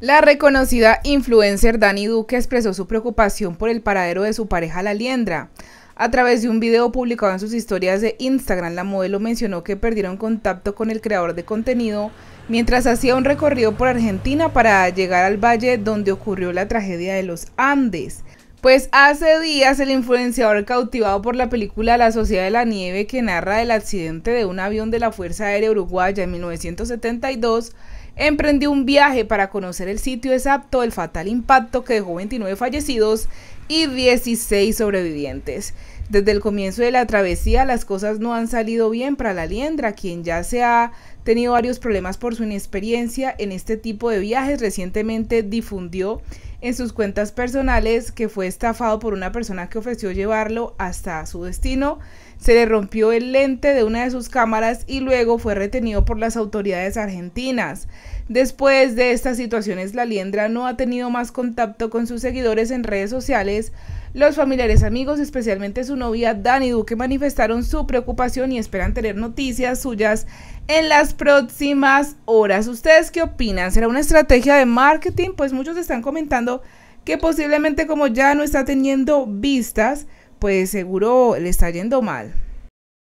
La reconocida influencer Dani Duque expresó su preocupación por el paradero de su pareja La Liendra. A través de un video publicado en sus historias de Instagram, la modelo mencionó que perdieron contacto con el creador de contenido mientras hacía un recorrido por Argentina para llegar al valle donde ocurrió la tragedia de los Andes. Pues hace días el influenciador cautivado por la película La Sociedad de la Nieve que narra el accidente de un avión de la Fuerza Aérea Uruguaya en 1972 emprendió un viaje para conocer el sitio exacto del fatal impacto que dejó 29 fallecidos y 16 sobrevivientes. Desde el comienzo de la travesía las cosas no han salido bien para la liendra, quien ya se ha tenido varios problemas por su inexperiencia en este tipo de viajes. Recientemente difundió en sus cuentas personales que fue estafado por una persona que ofreció llevarlo hasta su destino. Se le rompió el lente de una de sus cámaras y luego fue retenido por las autoridades argentinas. Después de estas situaciones, la liendra no ha tenido más contacto con sus seguidores en redes sociales. Los familiares, amigos, especialmente su novia Dani Duque, manifestaron su preocupación y esperan tener noticias suyas en las próximas horas. ¿Ustedes qué opinan? ¿Será una estrategia de marketing? Pues muchos están comentando que posiblemente como ya no está teniendo vistas, pues seguro le está yendo mal.